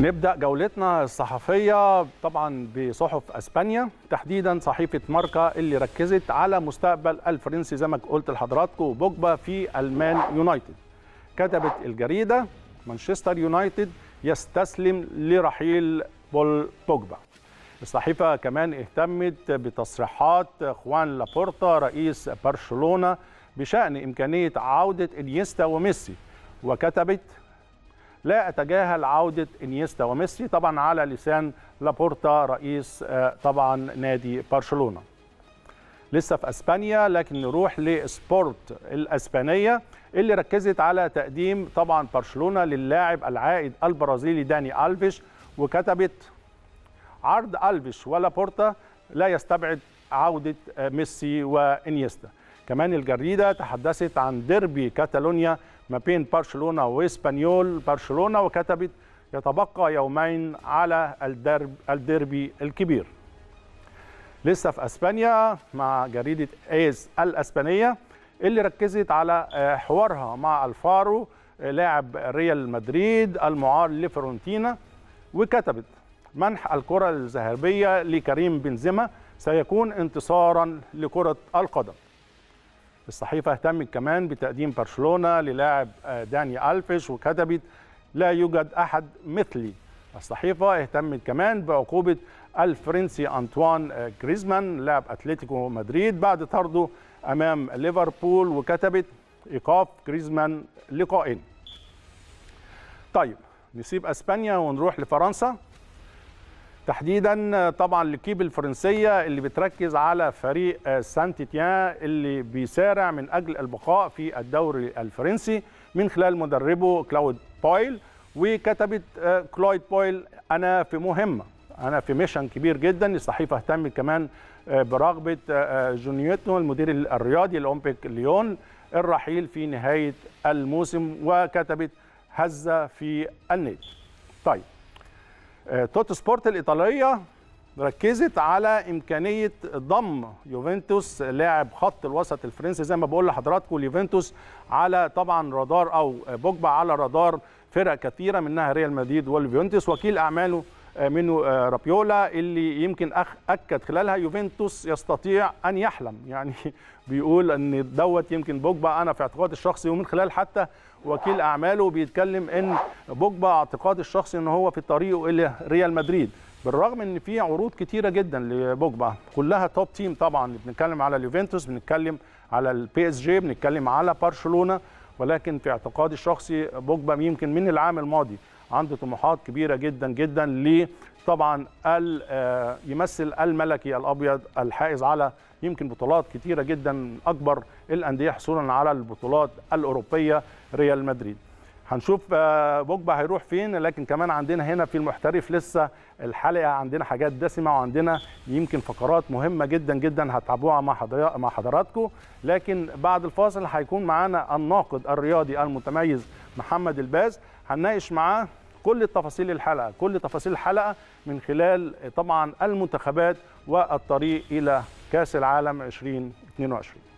نبدأ جولتنا الصحفية طبعا بصحف أسبانيا تحديدا صحيفة ماركا اللي ركزت على مستقبل الفرنسي زي ما قلت لحضراتكم بوجبا في المان يونايتد كتبت الجريدة مانشستر يونايتد يستسلم لرحيل بول بوجبا الصحيفة كمان اهتمت بتصريحات خوان لابورتا رئيس برشلونة بشأن إمكانية عودة إنيستا وميسي وكتبت لا أتجاهل عودة إنيستا وميسي طبعا على لسان لابورتا رئيس آه، طبعا نادي برشلونة لسه في اسبانيا لكن نروح لسبورت الاسبانيه اللي ركزت على تقديم طبعا برشلونه للاعب العائد البرازيلي داني الفيش وكتبت عرض الفيش ولابورتا لا يستبعد عوده آه، ميسي وانيستا كمان الجريده تحدثت عن ديربي كاتالونيا ما بين برشلونه واسبانيول برشلونه وكتبت يتبقى يومين على الدرب الديربي الكبير لسه في اسبانيا مع جريده ايز الاسبانيه اللي ركزت على آه، حوارها مع الفارو لاعب ريال مدريد المعار لفرونتينا وكتبت منح الكره الذهبيه لكريم بنزيما سيكون انتصارا لكره القدم الصحيفة اهتمت كمان بتقديم برشلونة للاعب آه، داني ألفيش وكتبت لا يوجد أحد مثلي الصحيفة اهتمت كمان بعقوبة الفرنسي أنطوان آه، جريزمان لاعب أتلتيكو مدريد بعد طرده أمام ليفربول وكتبت إيقاف جريزمان لقائين طيب نسيب أسبانيا ونروح لفرنسا تحديدا طبعا الكيب الفرنسيه اللي بتركز على فريق سانت تيان اللي بيسارع من اجل البقاء في الدوري الفرنسي من خلال مدربه كلاود بويل وكتبت آه، كلاود بويل انا في مهمه انا في ميشن كبير جدا الصحيفه اهتمت كمان آه، برغبه آه، جونيوتنو المدير الرياضي الاولمبيك ليون الرحيل في نهايه الموسم وكتبت هزه في النادي طيب آه، توتو سبورت الايطاليه ركزت على امكانيه ضم يوفنتوس لاعب خط الوسط الفرنسي زي ما بقول لحضراتكم اليوفنتوس على طبعا رادار او بوجبا على رادار فرق كثيره منها ريال مدريد واليوفنتوس وكيل اعماله آه، منه آه، رابيولا اللي يمكن اكد خلالها يوفنتوس يستطيع ان يحلم يعني بيقول ان دوت يمكن بوجبا انا في اعتقادي الشخصي ومن خلال حتى وكيل اعماله بيتكلم ان بوجبا اعتقاد الشخصي ان هو في طريقه الى ريال مدريد بالرغم ان في عروض كتيره جدا لبوجبا كلها توب تيم طبعا بنتكلم على اليوفنتوس بنتكلم على البي اس جي بنتكلم على برشلونه ولكن في اعتقادي الشخصي بوجبا يمكن من العام الماضي عنده طموحات كبيره جدا جدا ل طبعا آه، يمثل الملكي الابيض الحائز على يمكن بطولات كتيره جدا اكبر الانديه حصولا على البطولات الاوروبيه ريال مدريد هنشوف بوجبا هيروح فين لكن كمان عندنا هنا في المحترف لسه الحلقه عندنا حاجات دسمه وعندنا يمكن فقرات مهمه جدا جدا هتتابعوها مع مع حضراتكم لكن بعد الفاصل هيكون معانا الناقد الرياضي المتميز محمد الباز هنناقش معاه كل تفاصيل الحلقه كل تفاصيل الحلقه من خلال طبعا المنتخبات والطريق الى كاس العالم 2022